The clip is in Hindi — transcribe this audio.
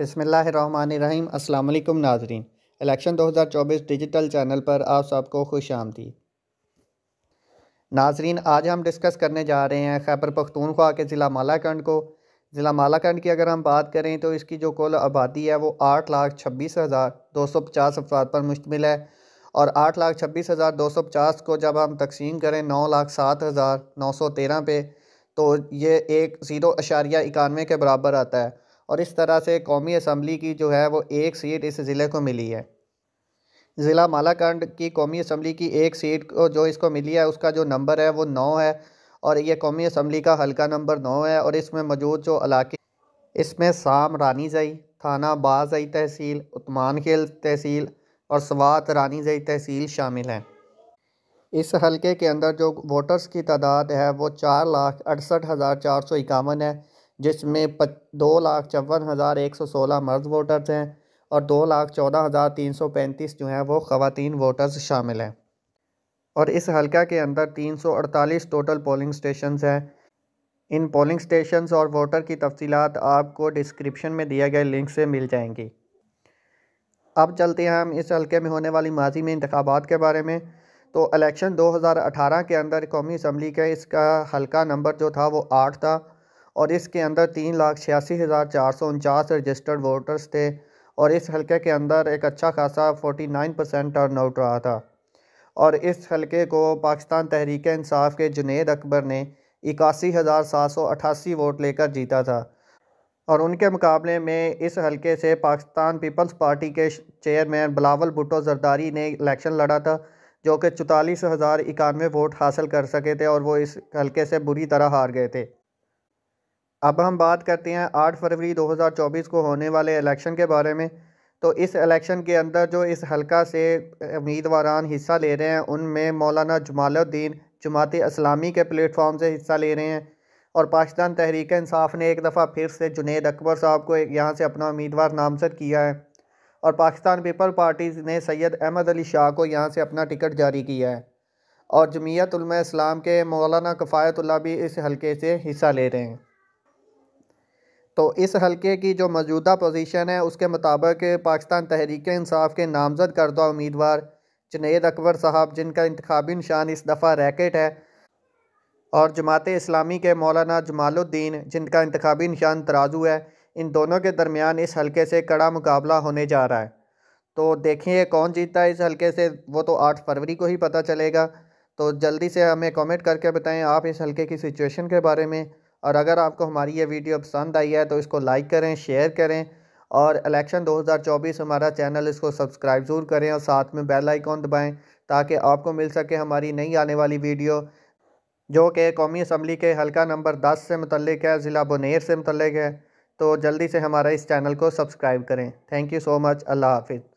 बसमीम् अल्लाम नाजरीन इलेक्शन 2024 डिजिटल चैनल पर आप सबको खुश आमदी नाजरीन आज हम डिस्कस करने जा रहे हैं खैबर पख्तूनख्वा के ज़िला मालाकंड को ज़िला मालाकंड की अगर हम बात करें तो इसकी जो कुल आबादी है वो आठ लाख छब्बीस हज़ार दो सौ पचास अफराद पर मुश्तमिल है और आठ लाख छब्बीस हज़ार दो सौ पचास को जब हम तकसीम करें नौ लाख सात हज़ार नौ सौ तेरह पे तो ये एक ज़ीरो अशारिया इक्यानवे के बराबर आता है और इस तरह से कौमी असम्बली की जो है वो एक सीट इस ज़िले को मिली है ज़िला मालाकंड की कौमी असम्बली की एक सीट को जो इसको मिली है उसका जो नंबर है वो नौ है और ये कौमी असम्बली का हल्का नंबर नौ है और इसमें मौजूद जो इलाके इसमें साम रानीजई थाना बाजई तहसील उत्मान खेल तहसील और स्वात जई तहसील शामिल हैं इस हलके के अंदर जो वोटर्स की तादाद है वो चार लाख अड़सठ हज़ार चार सौ इक्यावन है जिसमें दो लाख चौवन हज़ार एक सौ सोलह मर्द वोटर्स हैं और दो लाख चौदह हज़ार तीन सौ पैंतीस जो हैं वो ख़वातीन वोटर्स शामिल हैं और इस हलका के अंदर तीन सौ अड़तालीस टोटल पोलिंग स्टेशन हैं इन पोलिंग स्टेशन और वोटर की तफसीत आपको डिस्क्रिप्शन में दिए गए लिंक से मिल जाएंगी अब चलते हैं हम इस हल्के में होने वाली माजी में इंतबात के बारे में तो इलेक्शन 2018 के अंदर कौमी इसम्बली का इसका हलका नंबर जो था वो आठ था और इसके अंदर तीन लाख छियासी हज़ार चार सौ उनचास रजिस्टर्ड वोटर्स थे और इस हलके के अंदर एक अच्छा खासा forty nine percent turnout रहा था और इस हलके को पाकिस्तान तहरीक इंसाफ के जुनेद अकबर ने इक्यासी हज़ार सात सौ अठासी वोट लेकर जीता था और उनके मुकाबले में इस हलके से पाकिस्तान पीपल्स पार्टी के चेयरमैन बिलावल भुटो जरदारी ने इलेक्शन लड़ा था जो कि चौतालीस हज़ार इक्यानवे वोट हासिल कर सके थे और वो इस हलके से बुरी तरह हार गए थे अब हम बात करते हैं 8 फरवरी 2024 को होने वाले इलेक्शन के बारे में तो इस इलेक्शन के अंदर जो इस हलका से उम्मीदवार हिस्सा ले रहे हैं उनमें मौलाना जमालुद्दीन जमात इस्लामी के प्लेटफॉर्म से हिस्सा ले रहे हैं और पाकिस्तान तहरीक इंसाफ ने एक दफ़ा फिर से जुनेद अकबर साहब को यहाँ से अपना उम्मीदवार नामजद किया है और पाकिस्तान पीपल पार्टी ने सैयद अहमद अली शाह को यहाँ से अपना टिकट जारी किया है और जमीयत इस्लाम के मौलाना कफ़ायतुल्ला भी इस हलके से हिस्सा ले रहे हैं तो इस हलके की जो मौजूदा पोजीशन है उसके मुताबिक पाकिस्तान तहरीक इंसाफ के नामजद करदा उम्मीदवार जुनेद अकबर साहब जिनका इंतबी निशान इस दफ़ा रैकेट है और जमात इस्लामी के मौलाना जमालुद्दीन जिनका इंतबी निशान तराजू है इन दोनों के दरमियान इस हलके से कड़ा मुकाबला होने जा रहा है तो देखिए कौन जीतता है इस हलके से वो तो आठ फरवरी को ही पता चलेगा तो जल्दी से हमें कमेंट करके बताएं आप इस हलके की सिचुएशन के बारे में और अगर आपको हमारी ये वीडियो पसंद आई है तो इसको लाइक करें शेयर करें और इलेक्शन 2024 हमारा चैनल इसको सब्सक्राइब ज़रूर करें और साथ में बेल आइकॉन दबाएं ताकि आपको मिल सके हमारी नई आने वाली वीडियो जो कि कौमी असम्बली के हल्का नंबर दस से मतलब है ज़िला बुनेर से मतलब है तो जल्दी से हमारा इस चैनल को सब्सक्राइब करें थैंक यू सो मच अल्लाह हाफिज़